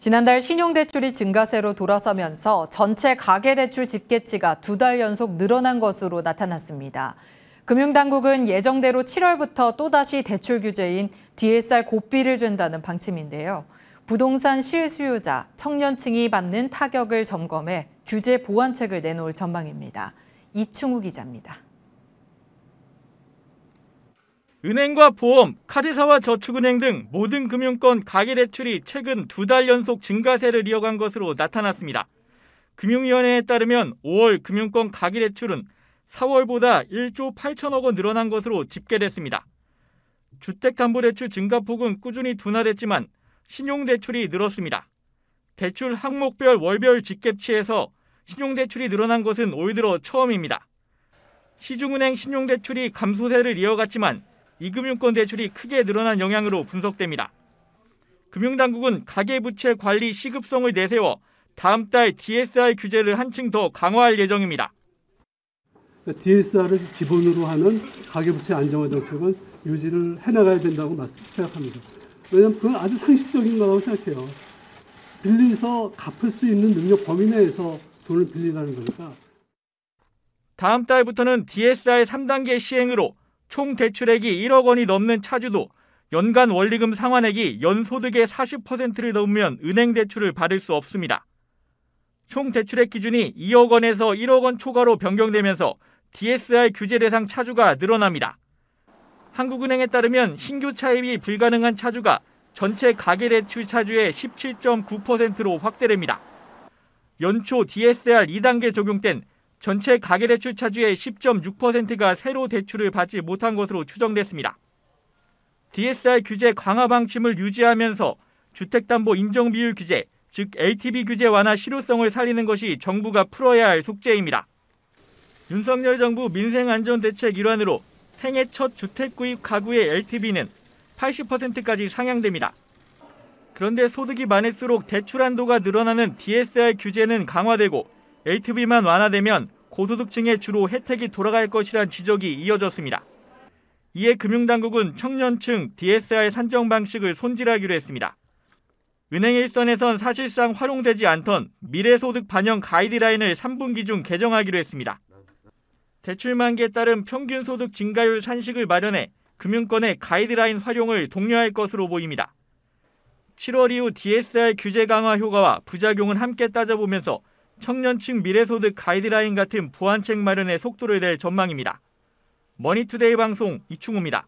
지난달 신용대출이 증가세로 돌아서면서 전체 가계대출 집계치가 두 달 연속 늘어난 것으로 나타났습니다. 금융당국은 예정대로 7월부터 또다시 대출 규제인 DSR 고삐를 준다는 방침인데요. 부동산 실수요자, 청년층이 받는 타격을 점검해 규제 보완책을 내놓을 전망입니다. 이충우 기자입니다. 은행과 보험, 카드사와 저축은행 등 모든 금융권 가계대출이 최근 두 달 연속 증가세를 이어간 것으로 나타났습니다. 금융위원회에 따르면 5월 금융권 가계대출은 4월보다 1조 8천억 원 늘어난 것으로 집계됐습니다. 주택담보대출 증가폭은 꾸준히 둔화됐지만 신용대출이 늘었습니다. 대출 항목별 월별 집계치에서 신용대출이 늘어난 것은 올 들어 처음입니다. 시중은행 신용대출이 감소세를 이어갔지만 이금융권 대출이 크게 늘어난 영향으로 분석됩니다. 금융당국은 가계부채 관리 시급성을 내세워 다음 달 DSR 규제를 한층 더 강화할 예정입니다. 그러니까 DSR을 기본으로 하는 가계부채 안정화 정책은 유지를 해나가야 된다고 생각합니다. 왜냐하면 그건 아주 상식적인 거라고 생각해요. 빌리서 갚을 수 있는 능력 범위 내에서 돈을 빌리라는 거니까. 다음 달부터는 DSR 3단계 시행으로 총 대출액이 1억 원이 넘는 차주도 연간 원리금 상환액이 연소득의 40%를 넘으면 은행 대출을 받을 수 없습니다. 총 대출액 기준이 2억 원에서 1억 원 초과로 변경되면서 DSR 규제 대상 차주가 늘어납니다. 한국은행에 따르면 신규 차입이 불가능한 차주가 전체 가계대출 차주의 17.9%로 확대됩니다. 연초 DSR 2단계 적용된 전체 가계대출 차주의 10.6%가 새로 대출을 받지 못한 것으로 추정됐습니다. DSR 규제 강화 방침을 유지하면서 주택담보 인정비율 규제, 즉 LTV 규제 완화 실효성을 살리는 것이 정부가 풀어야 할 숙제입니다. 윤석열 정부 민생안전대책 일환으로 생애 첫 주택 구입 가구의 LTV는 80%까지 상향됩니다. 그런데 소득이 많을수록 대출 한도가 늘어나는 DSR 규제는 강화되고 H2B만 완화되면 고소득층에 주로 혜택이 돌아갈 것이란 지적이 이어졌습니다. 이에 금융당국은 청년층 DSR 산정 방식을 손질하기로 했습니다. 은행 일선에선 사실상 활용되지 않던 미래소득 반영 가이드라인을 3분기 중 개정하기로 했습니다. 대출 만기에 따른 평균 소득 증가율 산식을 마련해 금융권의 가이드라인 활용을 독려할 것으로 보입니다. 7월 이후 DSR 규제 강화 효과와 부작용은 함께 따져보면서 청년층 미래소득 가이드라인 같은 보완책 마련의 속도를 낼 전망입니다. 머니투데이 방송 이충우입니다.